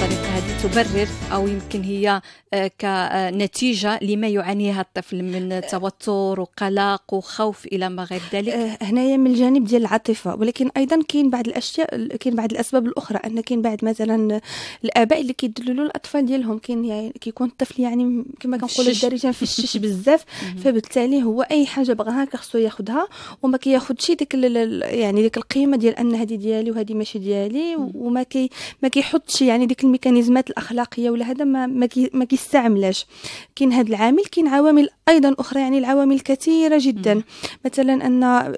صديقه هذه تبرر أو يمكن هي آه، كنتيجة لما يعانيها الطفل من آه، توتر وقلق وخوف إلى ما غير ذلك آه، هنايا من الجانب ديال العاطفة ولكن أيضا كاين بعض الأشياء كاين بعض الأسباب الأخرى أن كاين بعض مثلا الآباء اللي كيدللوا الأطفال ديالهم كاين يعني كيكون الطفل يعني كما كنقولوا الدارجة في الشش بزاف فبالتالي هو أي حاجة بغاها كخصو ياخذها وما كياخذش ديك يعني ديك القيمة ديال أن هذه ديالي وهذه ماشي ديالي وما كي ما كيحطش يعني ديك الميكانيزمات الاخلاقيه ولا هذا ما ما كيستعملاش كاين هذا العامل كاين عوامل ايضا اخرى يعني العوامل كثيره جدا مثلا ان آه،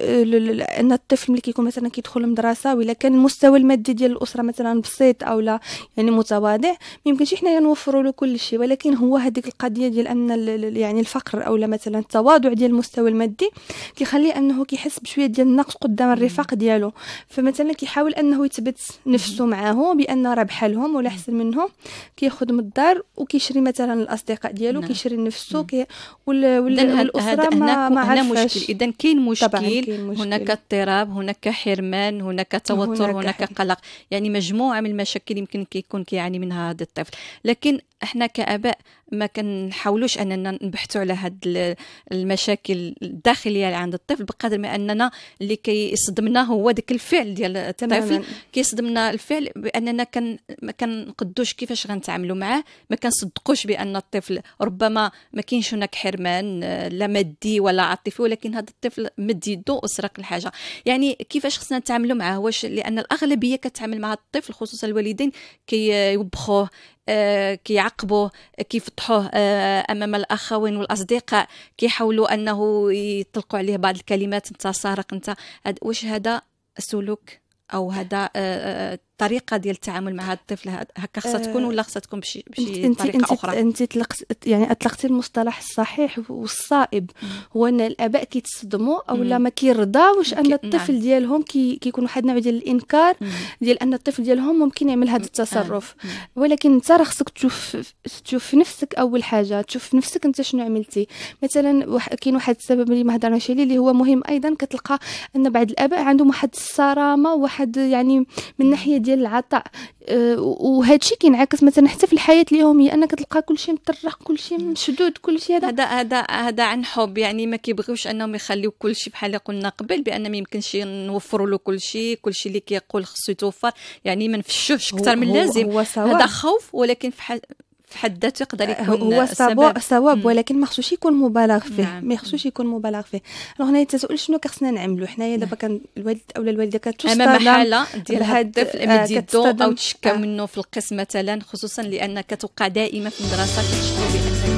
ان الطفل ملي كيكون مثلا كيدخل المدرسه ولا كان المستوى المادي ديال الاسره مثلا بسيط او لا يعني متواضع ميمكنش حنايا نوفروا له كل شيء ولكن هو هذيك القضيه ديال ان يعني الفقر او مثلا التواضع ديال المستوى المادي كيخليه انه كيحس بشويه ديال النقص قدام الرفاق ديالو فمثلا كيحاول انه يثبت نفسه معاهم بان راه بحالهم ولا احسن منهم كياخذ من الدار وكيشري مثلا الاصدقاء ديالو نعم. كيشري نفسه نعم. كي ولا ولا الاسره ما ما هنا مشكل اذا كاين مشكل هناك اضطراب هناك حرمان هناك توتر هناك, هناك قلق يعني مجموعه من المشاكل يمكن كيكون كيعاني منها هذا الطفل لكن احنا كاباء ما كنحاولوش اننا نبحثوا على هاد المشاكل الداخليه اللي عند الطفل بقدر ما اننا اللي كيصدمنا هو داك الفعل ديال الطفل كيصدمنا الفعل باننا كان ما كنقدوش كيفاش غنتعاملوا معاه ما كنصدقوش بان الطفل ربما ما كاينش هناك حرمان لا مادي ولا عاطفي ولكن هذا الطفل مد يدو وسرق الحاجه يعني كيفاش خصنا نتعاملوا معاه واش لان الاغلبيه كتعامل مع الطفل خصوصا الوالدين كيوبخوه آه، كيعاقبوه كيفتحوه آه، امام الاخوين والاصدقاء كيحاولوا انه يطلقوا عليه بعض الكلمات انت سارق انت واش هذا سلوك او هذا آه، الطريقه ديال التعامل مع هذا الطفل هكا خصها تكون ولا خصها تكون بشي, بشي انت طريقه انت اخرى انت طلقت يعني اطلقتي المصطلح الصحيح والصائب هو ان الاباء كيتصدموا او لا ما كيرضاوش ان الطفل نعم. ديالهم كي كيكون واحد النوع ديال الانكار ديال ان الطفل ديالهم ممكن يعمل هذا التصرف ولكن انت راه خصك تشوف تشوف نفسك اول حاجه تشوف نفسك انت شنو عملتي مثلا كاين واحد السبب اللي ما هضرناش عليه اللي هو مهم ايضا كتلقى ان بعض الاباء عندهم واحد الصرامه واحد يعني من ناحيه ديال العطاء أه الشيء كينعكس مثلا حتى في الحياه اليوميه انك تلقى كل شيء مطرح كل شيء مشدود كل شيء هذا هذا هذا عن حب يعني ما كيبغيوش انهم يخليو كل شيء بحال اللي قلنا قبل بان ما يمكنش نوفروا له كل شيء كل شيء اللي كيقول خصو يتوفر يعني ما نفشوش اكثر من اللازم هذا خوف ولكن في في حد ذاته يقدر آه، يكون هو الصواب صواب ولكن ما خصوش يكون مبالغ فيه نعم. ما خصوش يكون مبالغ فيه دونك هنا التساؤل شنو خصنا نعملوا حنايا دابا نعم. كان الوالد او الوالده كتصطدم امام حاله ديال الهدف الامديدو آه، او تشكى آه. منه في القسم مثلا خصوصا لان كتوقع دائما في المدرسه كتشكو بان